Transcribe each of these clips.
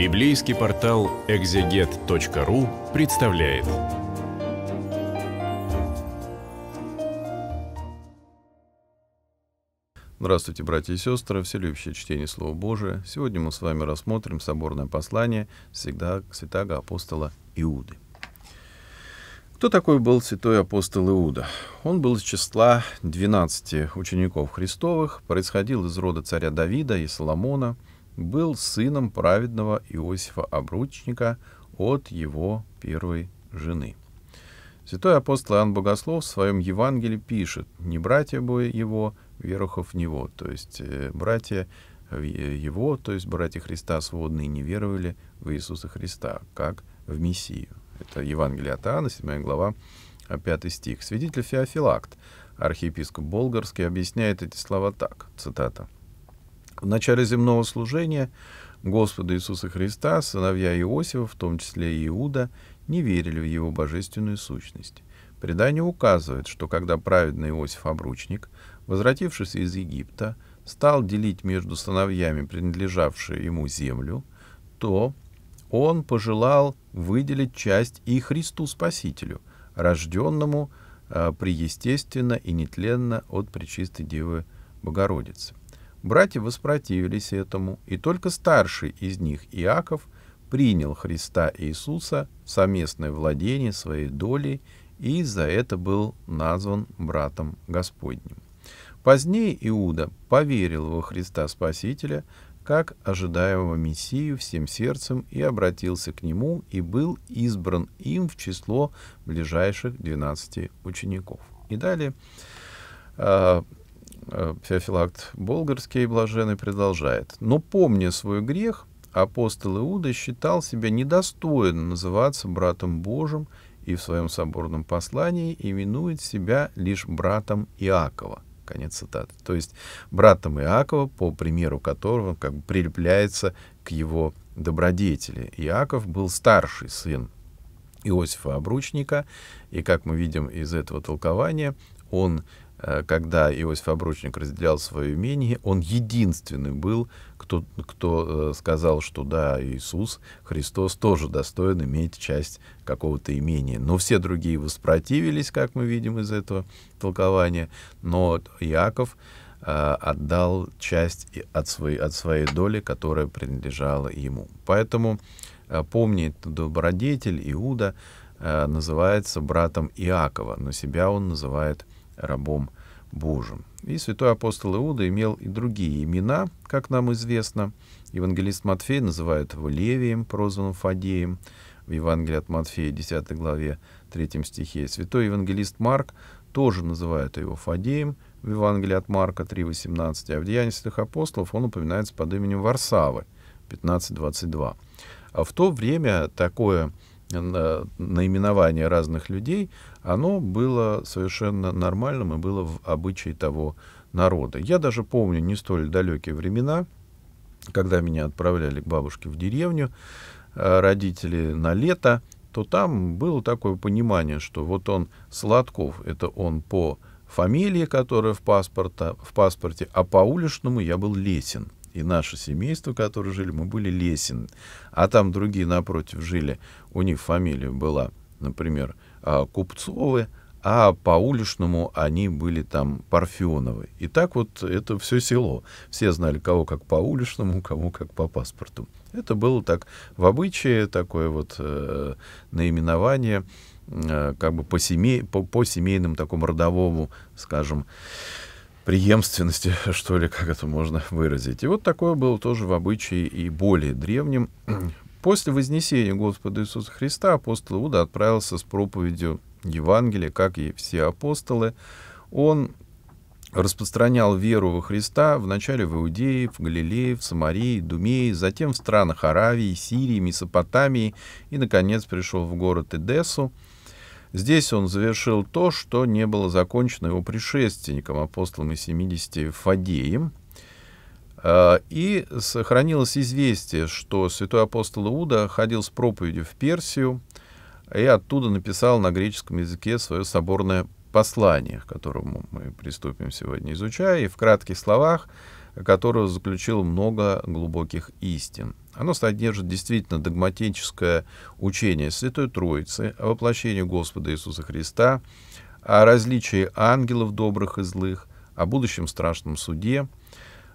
Библейский портал exeget.ru представляет. Здравствуйте, братья и сестры, вселюбящее чтение Слова Божия. Сегодня мы с вами рассмотрим соборное послание всегда святаго апостола Иуды. Кто такой был святой апостол Иуда? Он был из числа 12 учеников Христовых, происходил из рода царя Давида и Соломона – был сыном праведного Иосифа Обручника от его первой жены. Святой апостол Иоанн Богослов в своем Евангелии пишет, не братья бы его, верухов него, то есть э, братья его, то есть братья Христа сводные, не веровали в Иисуса Христа, как в Мессию. Это Евангелие от Иоанна, 7 глава, 5 а, стих. Свидетель Феофилакт, архиепископ Болгарский, объясняет эти слова так, цитата. — в начале земного служения Господа Иисуса Христа, сыновья Иосифа, в том числе и Иуда, не верили в его божественную сущность. Предание указывает, что когда праведный Иосиф Обручник, возвратившись из Египта, стал делить между сыновьями, принадлежавшую ему землю, то он пожелал выделить часть и Христу Спасителю, рожденному э, преестественно и нетленно от Пречистой Девы Богородицы. Братья воспротивились этому, и только старший из них, Иаков, принял Христа Иисуса в совместное владение своей долей и за это был назван братом Господним. Позднее Иуда поверил во Христа Спасителя, как ожидаемого Мессию всем сердцем и обратился к нему и был избран им в число ближайших 12 учеников. И далее а, Э, Феофилакт Болгарский блаженный продолжает. «Но помня свой грех, апостол Иуда считал себя недостойным называться братом Божьим и в своем соборном послании именует себя лишь братом Иакова». Конец цитаты. То есть братом Иакова, по примеру которого как бы прилепляется к его добродетели. Иаков был старший сын Иосифа Обручника, и, как мы видим из этого толкования, он Э, когда Иосиф Обручник разделял свое имение, он единственный был, кто, кто э, сказал, что да, Иисус, Христос тоже достоин иметь часть какого-то имения. Но все другие воспротивились, как мы видим из этого толкования. Но Иаков э, отдал часть от своей, от своей доли, которая принадлежала ему. Поэтому помнит добродетель Иуда называется братом Иакова, но себя он называет рабом Божьим. И святой апостол Иуда имел и другие имена, как нам известно. Евангелист Матфей называет его Левием, прозванным Фадеем, в Евангелии от Матфея, 10 главе, 3 стихе. Святой евангелист Марк тоже называет его Фадеем в Евангелии от Марка 3.18, а в Деянии святых апостолов он упоминается под именем Варсавы 15.22. А в то время такое э, наименование разных людей оно было совершенно нормальным и было в обычае того народа. Я даже помню не столь далекие времена, когда меня отправляли к бабушке в деревню, э, родители на лето, то там было такое понимание, что вот он Сладков, это он по фамилии, которая в, паспорта, в паспорте, а по уличному я был Лесин. И наше семейство, которое жили, мы были Лесин. А там другие напротив жили, у них фамилия была, например, а, купцовы, а по уличному они были там Парфеновы. И так вот это все село. Все знали, кого как по уличному, кого как по паспорту. Это было так в обычае такое вот э, наименование, э, как бы по, семей, по, по семейным такому родовому, скажем, преемственности, что ли, как это можно выразить. И вот такое было тоже в обычае и более древнем После вознесения Господа Иисуса Христа апостол Иуда отправился с проповедью Евангелия, как и все апостолы. Он распространял веру во Христа вначале в Иудее, в Галилее, в Самарии, Думее, затем в странах Аравии, Сирии, Месопотамии и, наконец, пришел в город Эдессу. Здесь он завершил то, что не было закончено его предшественником, апостолом и 70 Фадеем, Э, и сохранилось известие, что святой апостол Иуда ходил с проповедью в Персию и оттуда написал на греческом языке свое соборное послание, к которому мы приступим сегодня изучая, и в кратких словах, которое заключило много глубоких истин. Оно содержит действительно догматическое учение Святой Троицы о воплощении Господа Иисуса Христа, о различии ангелов добрых и злых, о будущем страшном суде —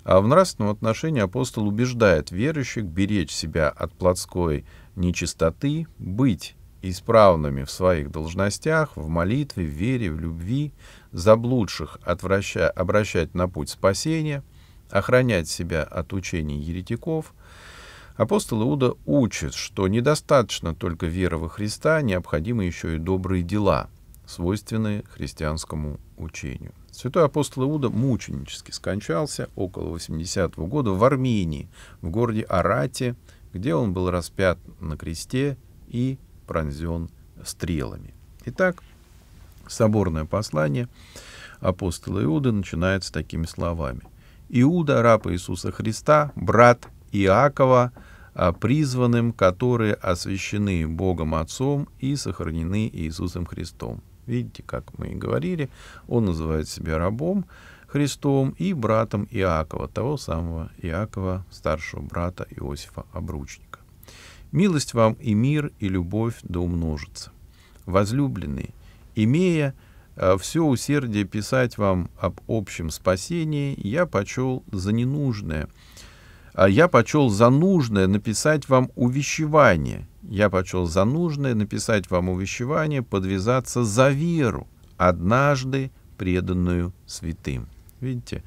а в нравственном отношении апостол убеждает верующих беречь себя от плотской нечистоты, быть исправными в своих должностях, в молитве, в вере, в любви, заблудших отвраща, обращать на путь спасения, охранять себя от учений еретиков. Апостол Иуда учит, что недостаточно только веры во Христа, необходимы еще и добрые дела — свойственные христианскому учению. Святой апостол Иуда мученически скончался около 80 -го года в Армении, в городе Арате, где он был распят на кресте и пронзен стрелами. Итак, соборное послание апостола Иуды начинается такими словами. «Иуда, раб Иисуса Христа, брат Иакова, а, призванным, которые освящены Богом Отцом и сохранены Иисусом Христом. Видите, как мы и говорили, он называет себя рабом Христовым и братом Иакова, того самого Иакова, старшего брата Иосифа Обручника. «Милость вам и мир, и любовь да умножится. Возлюбленные, имея э, все усердие писать вам об общем спасении, я почел за ненужное, а я почел за нужное написать вам увещевание, я почел за нужное написать вам увещевание, подвязаться за веру, однажды преданную святым. Видите,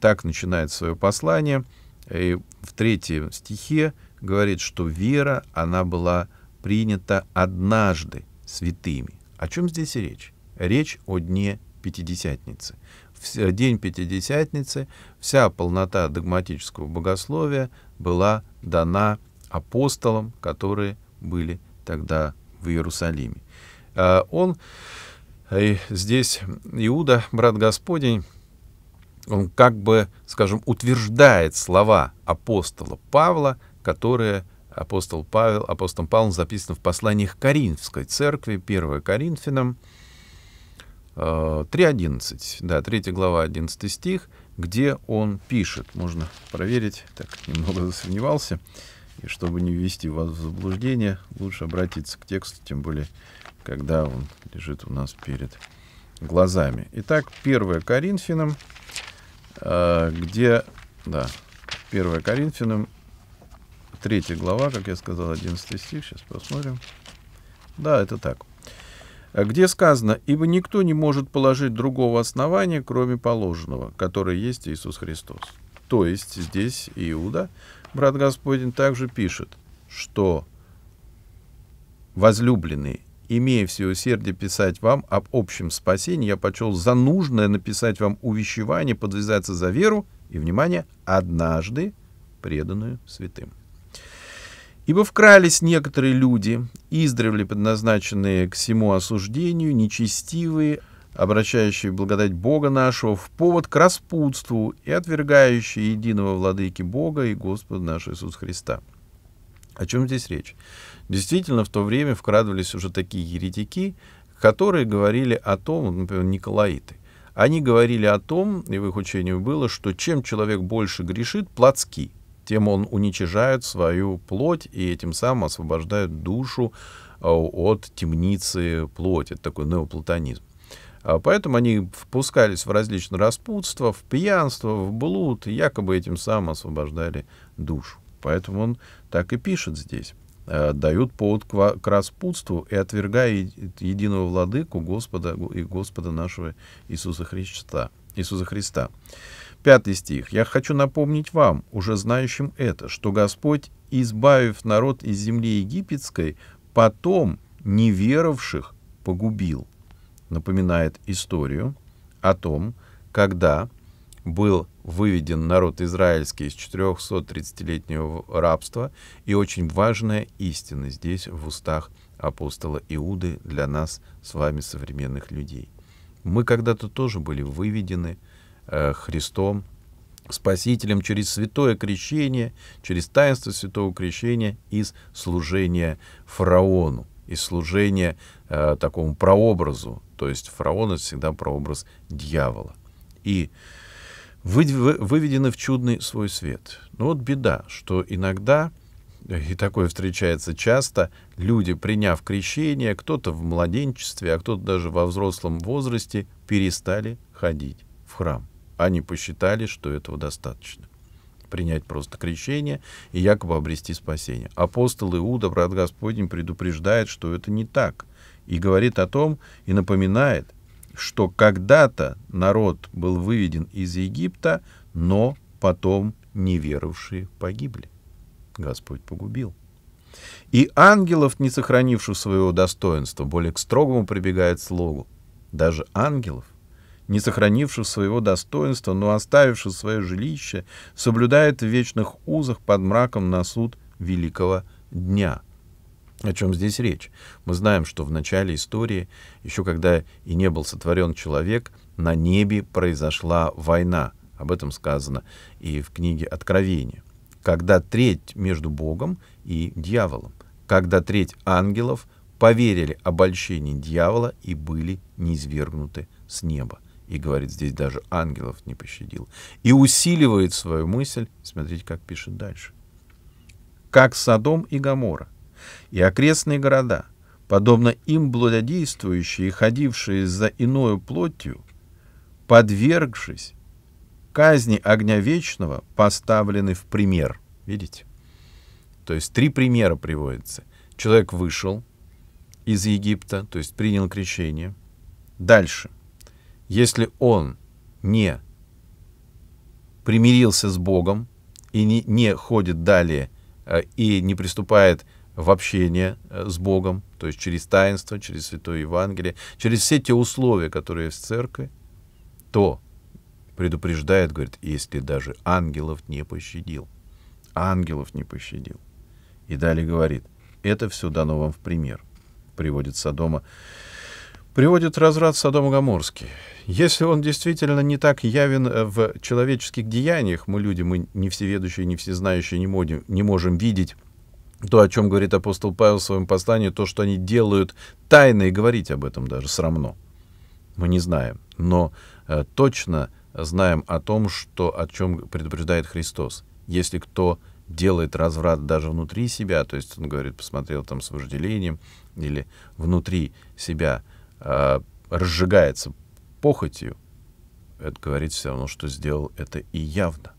так начинает свое послание. И в третьем стихе говорит, что вера, она была принята однажды святыми. О чем здесь речь? Речь о дне Пятидесятницы. В день Пятидесятницы вся полнота догматического богословия была дана апостолам, которые были тогда в Иерусалиме. А, он э, здесь, Иуда, брат Господень, он как бы, скажем, утверждает слова апостола Павла, которые апостол Павел, апостол Павел записан в посланиях Коринфской церкви, 1 Коринфянам, 3.11, э, да, 3 глава, 11 стих, где он пишет, можно проверить, так, немного засомневался, и чтобы не ввести вас в заблуждение, лучше обратиться к тексту, тем более, когда он лежит у нас перед глазами. Итак, 1 Коринфянам, э, где... Да, 1 Коринфянам, 3 глава, как я сказал, 11 стих, сейчас посмотрим. Да, это так. Э, где сказано, «Ибо никто не может положить другого основания, кроме положенного, которое есть Иисус Христос». То есть здесь Иуда брат Господень также пишет, что возлюбленные, имея все усердие писать вам об общем спасении, я почел за нужное написать вам увещевание, подвязаться за веру и, внимание, однажды преданную святым. Ибо вкрались некоторые люди, издревле предназначенные к всему осуждению, нечестивые, обращающий благодать Бога нашего в повод к распутству и отвергающий единого владыки Бога и Господа нашего Иисуса Христа. О чем здесь речь? Действительно, в то время вкрадывались уже такие еретики, которые говорили о том, например, Николаиты. Они говорили о том, и в их учении было, что чем человек больше грешит, плотски, тем он уничижает свою плоть и этим самым освобождает душу а, от темницы плоти. Это такой неоплатонизм. А поэтому они впускались в различные распутства, в пьянство, в блуд, и якобы этим самым освобождали душу. Поэтому он так и пишет здесь «Э, дают повод к распутству и отвергая единого владыку Господа и Господа нашего Иисуса Христа. Иисуса Христа. Пятый стих. «Я хочу напомнить вам, уже знающим это, что Господь, избавив народ из земли египетской, потом неверовших погубил» напоминает историю о том, когда был выведен народ израильский из 430-летнего рабства, и очень важная истина здесь в устах апостола Иуды для нас с вами, современных людей. Мы когда-то тоже были выведены э, Христом, Спасителем через святое крещение, через таинство святого крещения из служения фараону, из служения э, такому прообразу то есть фараон — это всегда прообраз дьявола. И выведены в чудный свой свет. Но ну вот беда, что иногда, и такое встречается часто, люди, приняв крещение, кто-то в младенчестве, а кто-то даже во взрослом возрасте, перестали ходить в храм. Они посчитали, что этого достаточно принять просто крещение и якобы обрести спасение. Апостол Иуда, брат Господень, предупреждает, что это не так. И говорит о том, и напоминает, что когда-то народ был выведен из Египта, но потом неверовавшие погибли. Господь погубил. И ангелов, не сохранивших своего достоинства, более к строгому прибегает слогу. Даже ангелов не сохранивших своего достоинства, но оставивших свое жилище, соблюдает в вечных узах под мраком на суд великого дня. О чем здесь речь? Мы знаем, что в начале истории, еще когда и не был сотворен человек, на небе произошла война. Об этом сказано и в книге Откровения. Когда треть между Богом и дьяволом, когда треть ангелов поверили обольщению дьявола и были низвергнуты с неба и говорит, здесь даже ангелов не пощадил. И усиливает свою мысль, смотрите, как пишет дальше. Как Содом и Гамора, и окрестные города, подобно им блудодействующие, ходившие за иною плотью, подвергшись казни огня вечного, поставлены в пример. Видите? То есть три примера приводятся. Человек вышел из Египта, то есть принял крещение. Дальше – если он не примирился с Богом и не, не ходит далее э, и не приступает в общение э, с Богом, то есть через таинство, через Святое Евангелие, через все те условия, которые есть в церкви, то предупреждает, говорит, если даже ангелов не пощадил. Ангелов не пощадил. И далее говорит, это все дано вам в пример. Приводит Содома приводит разрад Содом-Гоморский. Если он действительно не так явен э, в человеческих деяниях, мы люди, мы не всеведущие, не всезнающие, не, можем, не можем видеть то, о чем говорит апостол Павел в своем послании, то, что они делают тайно, и говорить об этом даже срамно. Мы не знаем, но э, точно знаем о том, что, о чем предупреждает Христос. Если кто делает разврат даже внутри себя, то есть он говорит, посмотрел там с вожделением или внутри себя, Э, разжигается похотью, это говорит все равно, что сделал это и явно.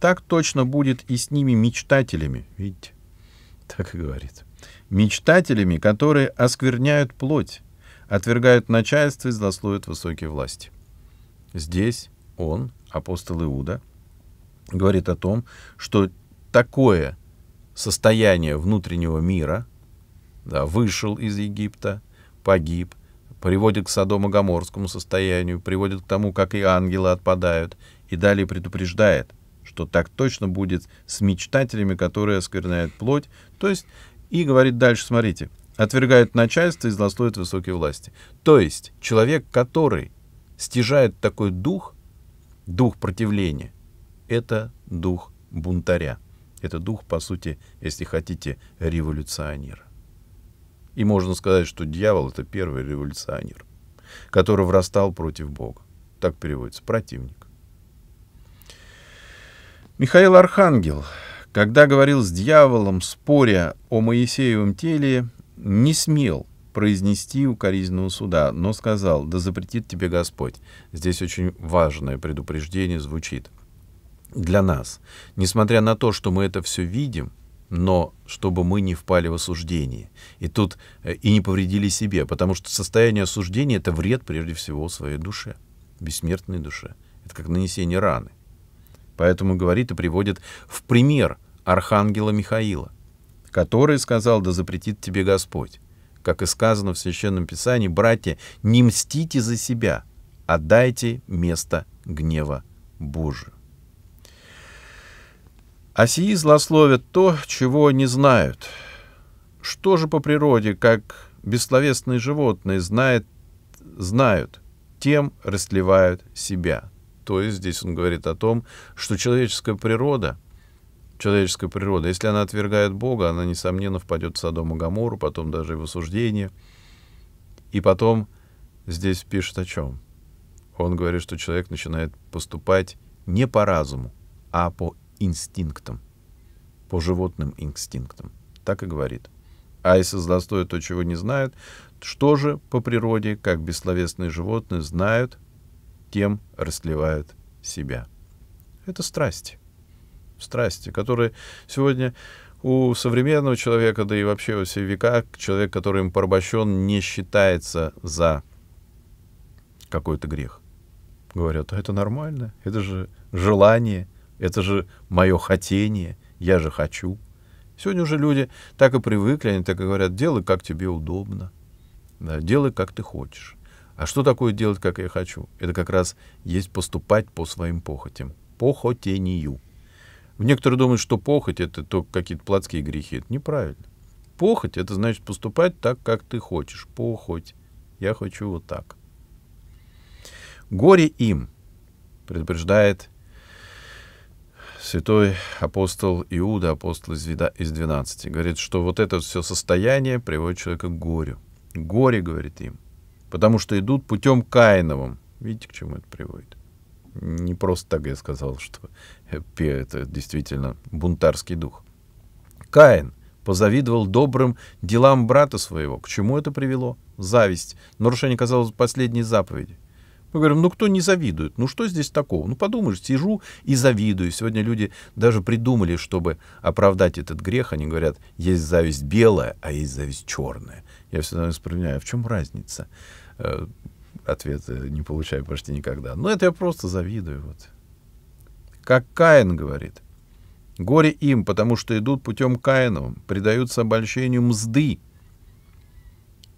Так точно будет и с ними мечтателями, видите, так и говорит. Мечтателями, которые оскверняют плоть, отвергают начальство и злословят высокие власти. Здесь он, апостол Иуда, говорит о том, что такое состояние внутреннего мира – да, вышел из Египта, погиб, приводит к Содомо-Гоморскому состоянию, приводит к тому, как и ангелы отпадают, и далее предупреждает, что так точно будет с мечтателями, которые оскверняют плоть, то есть, и говорит дальше, смотрите, отвергают начальство и злословят высокие власти. То есть, человек, который стяжает такой дух, дух противления, это дух бунтаря. Это дух, по сути, если хотите, революционера. И можно сказать, что дьявол — это первый революционер, который врастал против Бога. Так переводится, противник. Михаил Архангел, когда говорил с дьяволом, споря о Моисеевом теле, не смел произнести укоризненного суда, но сказал, да запретит тебе Господь. Здесь очень важное предупреждение звучит для нас. Несмотря на то, что мы это все видим, но чтобы мы не впали в осуждение. И тут э, и не повредили себе, потому что состояние осуждения — это вред прежде всего своей душе, бессмертной душе. Это как нанесение раны. Поэтому говорит и приводит в пример архангела Михаила, который сказал, да запретит тебе Господь. Как и сказано в Священном Писании, братья, не мстите за себя, отдайте место гнева Божию. А сии злословят то, чего не знают. Что же по природе, как бессловесные животные, знает, знают, тем растлевают себя. То есть здесь он говорит о том, что человеческая природа, человеческая природа, если она отвергает Бога, она, несомненно, впадет в Содом и Гамору, потом даже и в осуждение. И потом здесь пишет о чем? Он говорит, что человек начинает поступать не по разуму, а по инстинктам, по животным инстинктам. Так и говорит. А если создаст то, чего не знает. Что же по природе, как бессловесные животные, знают, тем расливают себя. Это страсти. Страсти, которые сегодня у современного человека, да и вообще во все века, человек, который им порабощен, не считается за какой-то грех. Говорят, а это нормально, это же желание, это же мое хотение, я же хочу. Сегодня уже люди так и привыкли, они так и говорят, делай, как тебе удобно, да, делай, как ты хочешь. А что такое делать, как я хочу? Это как раз есть поступать по своим похотям, похотению. Некоторые думают, что похоть — это только какие-то плотские грехи. Это неправильно. Похоть — это значит поступать так, как ты хочешь. Похоть. Я хочу вот так. Горе им, предупреждает святой апостол Иуда, апостол из 12, говорит, что вот это все состояние приводит человека к горю. Горе, говорит им, потому что идут путем Каиновым. Видите, к чему это приводит? Не просто так я сказал, что это действительно бунтарский дух. Каин позавидовал добрым делам брата своего. К чему это привело? Зависть, нарушение, казалось, последней заповеди — мы говорим, ну кто не завидует? Ну что здесь такого? Ну подумаешь, сижу и завидую. Сегодня люди даже придумали, чтобы оправдать этот грех, они говорят, есть зависть белая, а есть зависть черная. Я всегда вспоминаю, в чем разница? Э, ответ э, не получаю почти никогда. Но ну, это я просто завидую. Вот. Как Каин говорит, горе им, потому что идут путем Каиновым, предаются обольщению мзды,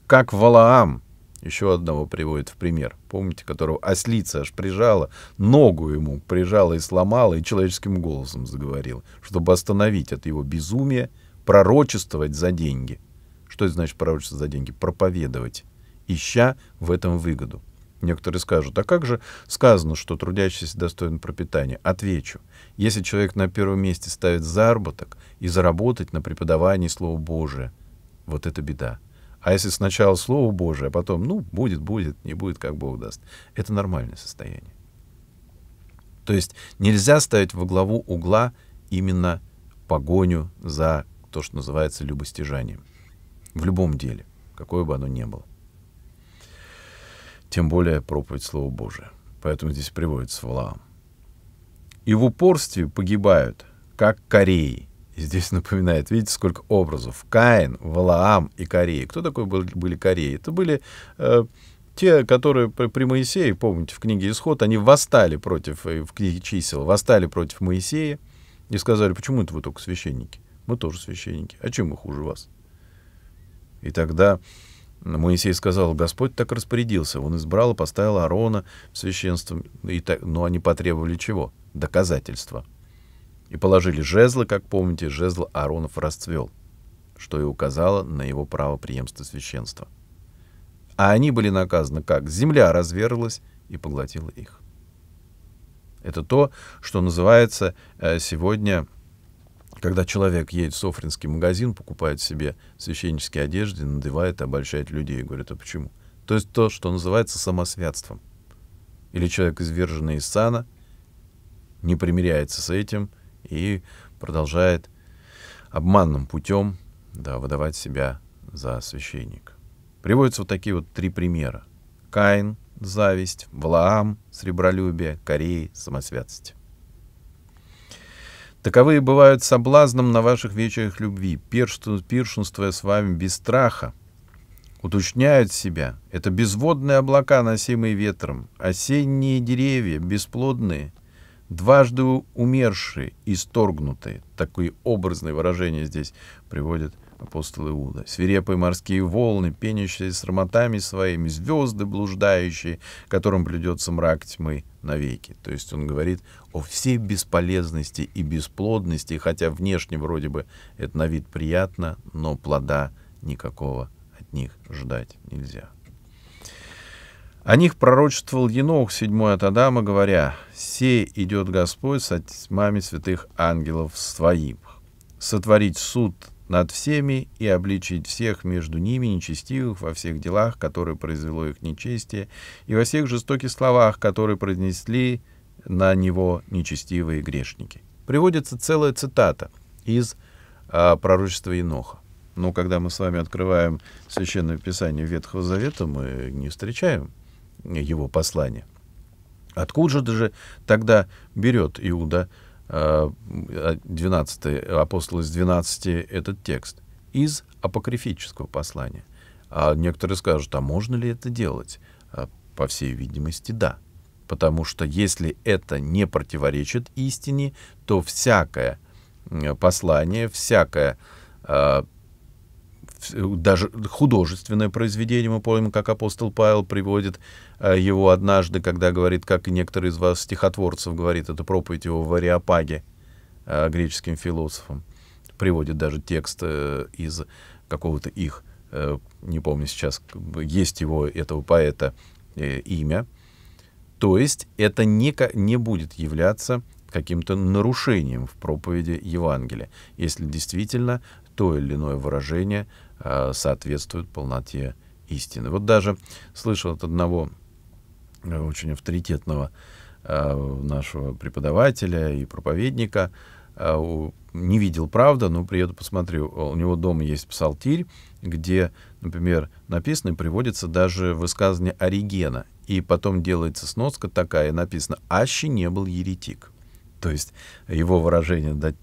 как Валаам — еще одного приводит в пример. Помните, которого ослица аж прижала, ногу ему прижала и сломала, и человеческим голосом заговорила, чтобы остановить от его безумия, пророчествовать за деньги. Что это значит пророчество за деньги? Проповедовать, ища в этом выгоду. Некоторые скажут, а как же сказано, что трудящийся достоин пропитания? Отвечу. Если человек на первом месте ставит заработок и заработать на преподавании Слова Божия, вот это беда. А если сначала Слово Божие, а потом, ну, будет, будет, не будет, как Бог даст. Это нормальное состояние. То есть нельзя ставить во главу угла именно погоню за то, что называется любостяжанием. В любом деле, какое бы оно ни было. Тем более проповедь Слова Божия. Поэтому здесь приводится Валаам. «И в упорстве погибают, как Кореи, и здесь напоминает, видите, сколько образов. Каин, Валаам и Корея. Кто такой был, были Кореи? Это были э, те, которые при, при Моисее, помните, в книге Исход, они восстали против, э, в книге чисел, восстали против Моисея и сказали, почему это вы только священники? Мы тоже священники. А чем мы хуже вас? И тогда Моисей сказал, Господь так распорядился. Он избрал и поставил Аарона священством. И так, но они потребовали чего? Доказательства и положили жезлы, как помните, жезл Ааронов расцвел, что и указало на его право преемства священства. А они были наказаны как земля разверлась и поглотила их. Это то, что называется э, сегодня, когда человек едет в Софринский магазин, покупает себе священнические одежды, надевает и обольщает людей. И говорит, а почему? То есть то, что называется самосвятством. Или человек, изверженный из сана, не примиряется с этим – и продолжает обманным путем да, выдавать себя за священника. Приводятся вот такие вот три примера. Каин — зависть, Влаам, сребролюбие, Корей — самосвятость. Таковые бывают соблазном на ваших вечерах любви, пиршенствуя с вами без страха, уточняют себя. Это безводные облака, носимые ветром, осенние деревья, бесплодные, дважды умершие, исторгнутые. Такое образное выражение здесь приводит апостол Иуда. Свирепые морские волны, пенящиеся с ароматами своими, звезды блуждающие, которым придется мрак тьмы навеки. То есть он говорит о всей бесполезности и бесплодности, хотя внешне вроде бы это на вид приятно, но плода никакого от них ждать нельзя. О них пророчествовал Енох, седьмой от Адама, говоря, «Сей идет Господь со тьмами святых ангелов Своих, сотворить суд над всеми и обличить всех между ними нечестивых во всех делах, которые произвело их нечестие, и во всех жестоких словах, которые произнесли на него нечестивые грешники». Приводится целая цитата из а, пророчества Еноха. Но когда мы с вами открываем Священное Писание Ветхого Завета, мы не встречаем его послания. Откуда же тогда берет Иуда 12, э, э, апостол из 12 этот текст? Из апокрифического послания. А некоторые скажут, а можно ли это делать? Э, по всей видимости, да. Потому что если это не противоречит истине, то всякое послание, всякое Э, даже художественное произведение, мы помним, как апостол Павел приводит э, его однажды, когда говорит, как и некоторые из вас стихотворцев говорит, это проповедь его в Ариапаге э, греческим философом, приводит даже текст из какого-то их, не помню сейчас, есть его, этого поэта, имя. То есть это не, не будет являться каким-то нарушением в проповеди Евангелия, если действительно то или иное выражение Э, соответствует полноте истины. Вот даже слышал от одного э, очень авторитетного э, нашего преподавателя и проповедника, не видел, правда, но приеду посмотрю. У него дома есть псалтирь, где, например, написано и приводится даже высказывание Оригена. И потом делается сноска такая, написано «Аще не был еретик» то есть его выражение до,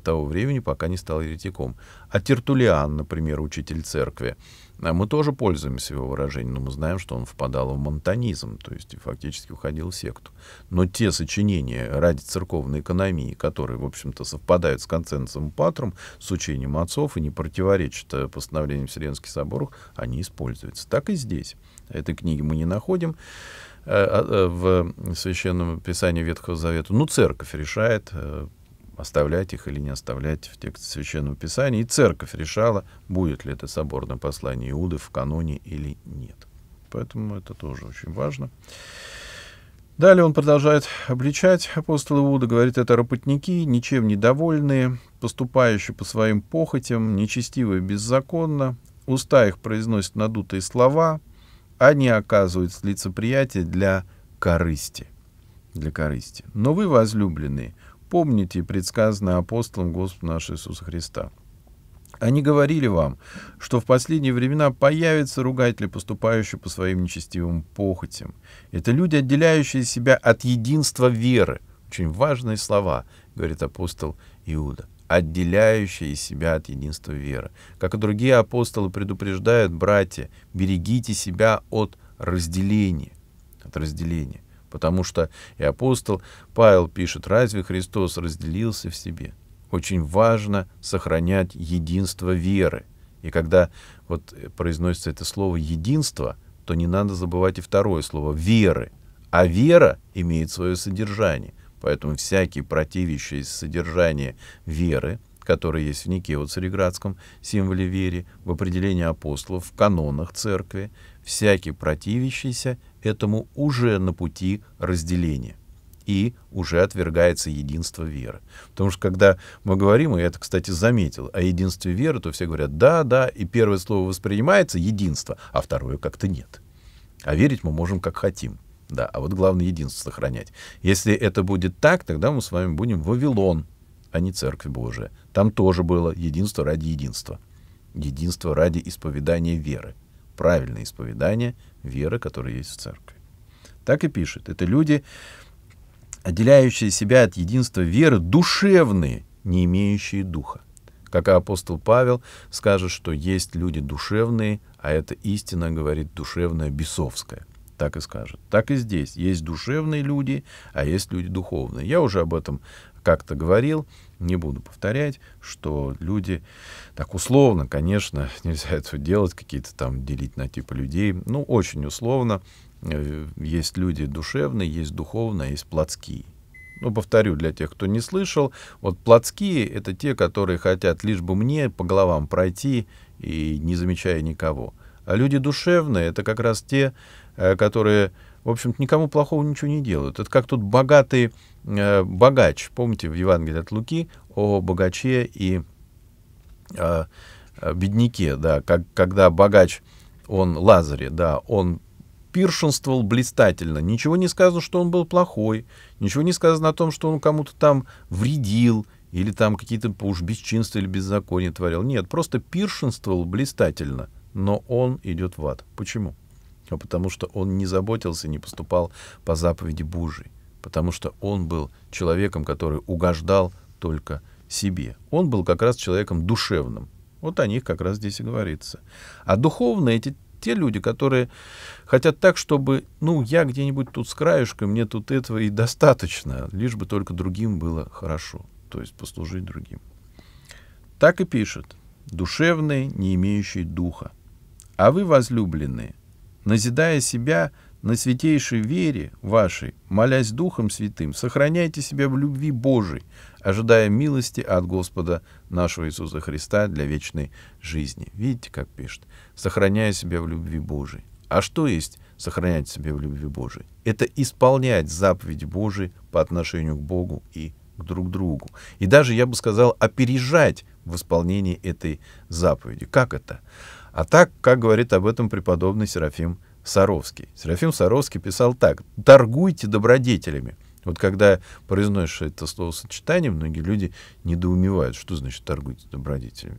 того времени, пока не стал еретиком. А Тертулиан, например, учитель церкви, а мы тоже пользуемся его выражением, но мы знаем, что он впадал в монтанизм, то есть фактически уходил в секту. Но те сочинения ради церковной экономии, которые, в общем-то, совпадают с консенсусом патром, с учением отцов и не противоречат э, постановлениям Вселенских соборов, они используются. Так и здесь. Этой книги мы не находим. Э, а, э, в Священном Писании Ветхого Завета. Ну, церковь решает, э, оставлять их или не оставлять в тексте Священного Писания. И церковь решала, будет ли это соборное послание Иуды в каноне или нет. Поэтому это тоже очень важно. Далее он продолжает обличать апостола Иуда, говорит, это работники, ничем недовольные, поступающие по своим похотям, нечестивые беззаконно, уста их произносят надутые слова — они а оказывают лицеприятие для корысти. Для корысти. Но вы, возлюбленные, помните предсказанное апостолом Господа нашего Иисуса Христа. Они говорили вам, что в последние времена появятся ругатели, поступающие по своим нечестивым похотям. Это люди, отделяющие себя от единства веры. Очень важные слова, говорит апостол Иуда отделяющая себя от единства веры. Как и другие апостолы предупреждают, братья, берегите себя от разделения. От разделения. Потому что и апостол Павел пишет, разве Христос разделился в себе? Очень важно сохранять единство веры. И когда вот произносится это слово «единство», то не надо забывать и второе слово «веры». А вера имеет свое содержание – Поэтому всякий противящийся содержание веры, которое есть в Никео-Цареградском символе веры, в определении апостолов, в канонах церкви, всякий противящийся этому уже на пути разделения и уже отвергается единство веры. Потому что когда мы говорим, и я это, кстати, заметил, о единстве веры, то все говорят «да, да», и первое слово воспринимается — единство, а второе как-то нет. А верить мы можем как хотим. Да, а вот главное единство сохранять. Если это будет так, тогда мы с вами будем Вавилон, а не Церковь Божия. Там тоже было единство ради единства. Единство ради исповедания веры. Правильное исповедание веры, которая есть в Церкви. Так и пишет. Это люди, отделяющие себя от единства веры, душевные, не имеющие духа. Как апостол Павел скажет, что есть люди душевные, а это истина, говорит, душевная, бесовская – так и скажет. Так и здесь. Есть душевные люди, а есть люди духовные. Я уже об этом как-то говорил, не буду повторять, что люди, так условно, конечно, нельзя этого делать, какие-то там делить на типы людей, ну, очень условно. Э, есть люди душевные, есть духовные, а есть плотские. Ну, повторю для тех, кто не слышал, вот плотские — это те, которые хотят лишь бы мне по головам пройти и не замечая никого. А люди душевные — это как раз те, Э, которые, в общем-то, никому плохого ничего не делают. Это как тут богатый э, богач. Помните в Евангелии от Луки о богаче и э, э бедняке, да, как, когда богач, он Лазаре, да, он пиршенствовал блистательно. Ничего не сказано, что он был плохой, ничего не сказано о том, что он кому-то там вредил, или там какие-то уж бесчинства или беззакония творил. Нет, просто пиршенствовал блистательно, но он идет в ад. Почему? а потому что он не заботился, не поступал по заповеди Божией, потому что он был человеком, который угождал только себе. Он был как раз человеком душевным. Вот о них как раз здесь и говорится. А духовные эти те люди, которые хотят так, чтобы, ну, я где-нибудь тут с краешкой, мне тут этого и достаточно, лишь бы только другим было хорошо, то есть послужить другим. Так и пишет. Душевные, не имеющие духа. А вы, возлюбленные, назидая себя на святейшей вере вашей, молясь Духом Святым, сохраняйте себя в любви Божией, ожидая милости от Господа нашего Иисуса Христа для вечной жизни. Видите, как пишет? Сохраняя себя в любви Божией. А что есть сохранять себя в любви Божией? Это исполнять заповедь Божии по отношению к Богу и к друг другу. И даже, я бы сказал, опережать в исполнении этой заповеди. Как это? А так, как говорит об этом преподобный Серафим Саровский. Серафим Саровский писал так. «Торгуйте добродетелями». Вот когда произносишь это словосочетание, многие люди недоумевают, что значит торгуйте добродетелями.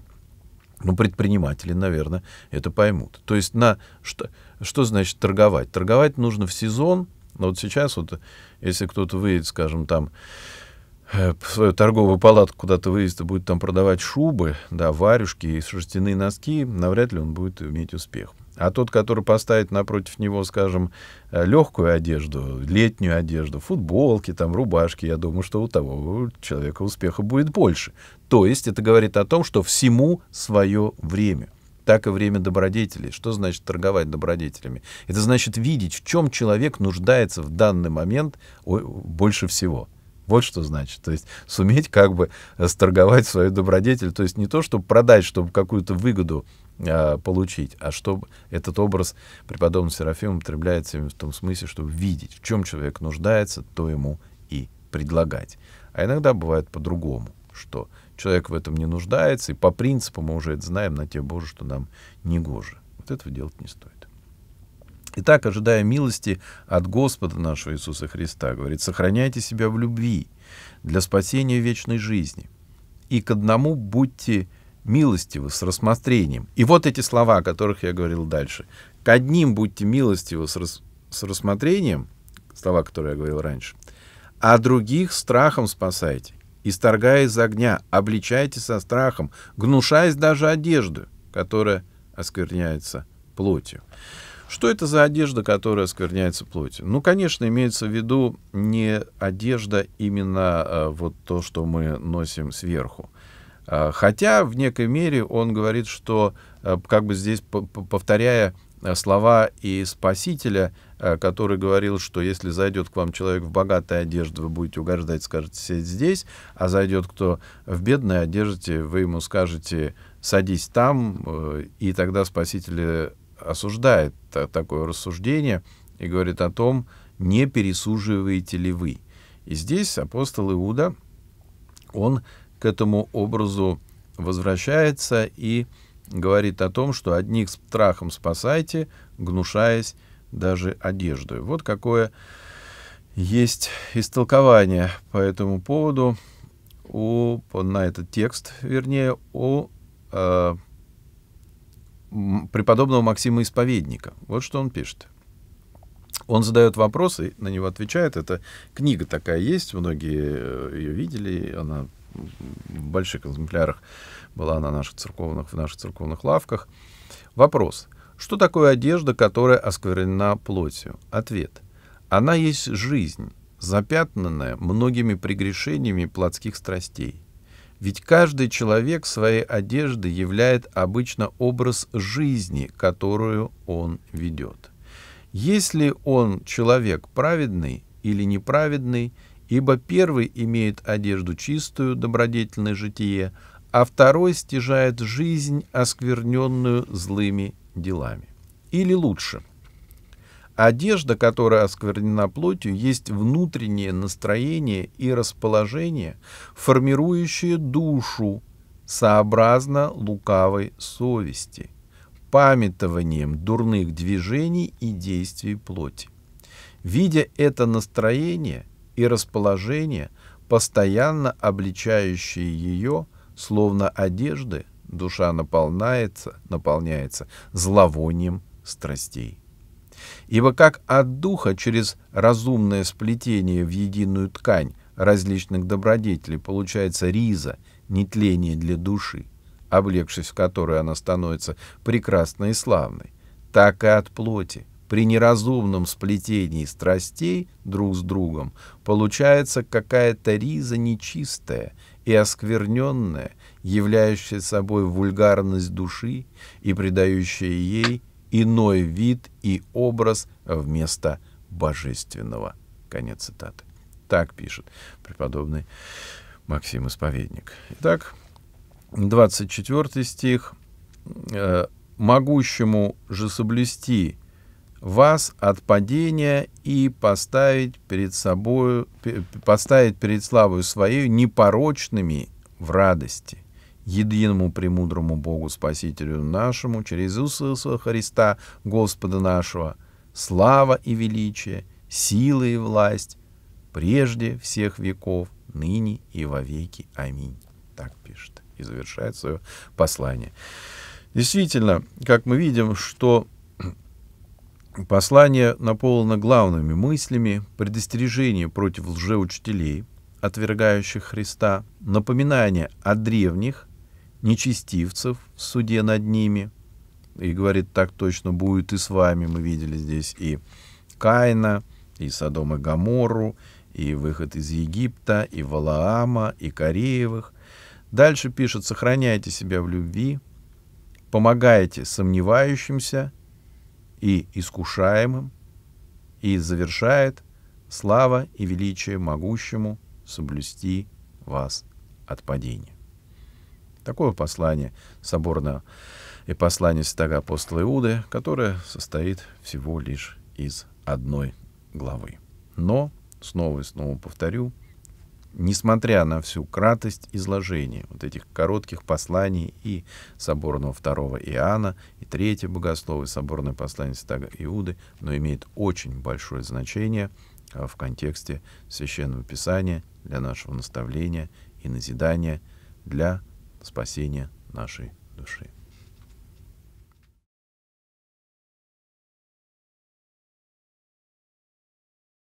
Ну, предприниматели, наверное, это поймут. То есть на что, что значит торговать? Торговать нужно в сезон. Но вот сейчас вот, если кто-то выйдет, скажем, там Э, свою торговую палатку куда-то вывезет и будет там продавать шубы, да, варежки и шерстяные носки, навряд ли он будет иметь успех. А тот, который поставит напротив него, скажем, э, легкую одежду, летнюю одежду, футболки, там, рубашки, я думаю, что у того человека успеха будет больше. То есть это говорит о том, что всему свое время так и время добродетелей. Что значит торговать добродетелями? Это значит видеть, в чем человек нуждается в данный момент больше всего. Вот что значит. То есть суметь как бы э, сторговать свою добродетель. То есть не то, чтобы продать, чтобы какую-то выгоду э, получить, а чтобы этот образ преподобного Серафима употребляется в том смысле, чтобы видеть, в чем человек нуждается, то ему и предлагать. А иногда бывает по-другому, что человек в этом не нуждается, и по принципу мы уже это знаем, на те Боже, что нам не гоже. Вот этого делать не стоит. Итак, ожидая милости от Господа нашего Иисуса Христа, говорит, сохраняйте себя в любви для спасения вечной жизни. И к одному будьте милостивы с рассмотрением. И вот эти слова, о которых я говорил дальше. К одним будьте милостивы с, рас... с рассмотрением, слова, которые я говорил раньше, а других страхом спасайте, исторгая из огня, обличайте со страхом, гнушаясь даже одежду, которая оскверняется плотью. Что это за одежда, которая оскверняется плотью? Ну, конечно, имеется в виду не одежда именно э, вот то, что мы носим сверху. Э, хотя в некой мере он говорит, что э, как бы здесь повторяя э, слова и Спасителя, э, который говорил, что если зайдет к вам человек в богатой одежде, вы будете угождать, скажете, сидеть здесь, а зайдет кто в бедной одежде, вы ему скажете, садись там, э, и тогда Спаситель осуждает такое рассуждение и говорит о том, не пересуживаете ли вы. И здесь апостол Иуда, он к этому образу возвращается и говорит о том, что одних страхом спасайте, гнушаясь даже одеждой. Вот какое есть истолкование по этому поводу у, на этот текст, вернее, у э, преподобного Максима Исповедника. Вот что он пишет. Он задает вопросы, на него отвечает. Это книга такая есть, многие э, ее видели, она в больших экземплярах была на наших церковных, в наших церковных лавках. Вопрос. Что такое одежда, которая осквернена плотью? Ответ. Она есть жизнь, запятнанная многими прегрешениями плотских страстей. Ведь каждый человек своей одежды являет обычно образ жизни, которую он ведет. Если он человек праведный или неправедный, ибо первый имеет одежду чистую, добродетельное житие, а второй стяжает жизнь, оскверненную злыми делами. Или лучше – Одежда, которая осквернена плотью, есть внутреннее настроение и расположение, формирующее душу сообразно лукавой совести, памятованием дурных движений и действий плоти. Видя это настроение и расположение, постоянно обличающие ее, словно одежды, душа наполняется, наполняется зловонием страстей. Ибо как от духа через разумное сплетение в единую ткань различных добродетелей получается риза, нетление для души, облегшись в которой она становится прекрасной и славной, так и от плоти, при неразумном сплетении страстей друг с другом получается какая-то риза нечистая и оскверненная, являющая собой вульгарность души и придающая ей иной вид и образ вместо божественного. Конец цитаты. Так пишет преподобный Максим Исповедник. Итак, 24 стих. «Э, «Могущему же соблюсти вас от падения и поставить перед собою, поставить перед славою своей непорочными в радости, единому премудрому Богу Спасителю нашему, через Иисуса Христа, Господа нашего, слава и величие, сила и власть, прежде всех веков, ныне и во веки. Аминь. Так пишет и завершает свое послание. Действительно, как мы видим, что послание наполнено главными мыслями предостережения против лжеучителей, отвергающих Христа, напоминание о древних, нечестивцев в суде над ними. И говорит, так точно будет и с вами. Мы видели здесь и Каина, и Содом и Гамору, и выход из Египта, и Валаама, и Кореевых. Дальше пишет, сохраняйте себя в любви, помогайте сомневающимся и искушаемым, и завершает слава и величие могущему соблюсти вас от падения. Такое послание соборного и послание святого апостола Иуды, которое состоит всего лишь из одной главы. Но, снова и снова повторю, несмотря на всю кратость изложения вот этих коротких посланий и соборного второго Иоанна, и третье богослова, и соборное послание Святого Иуды, но имеет очень большое значение а, в контексте Священного Писания для нашего наставления и назидания, для спасения нашей души.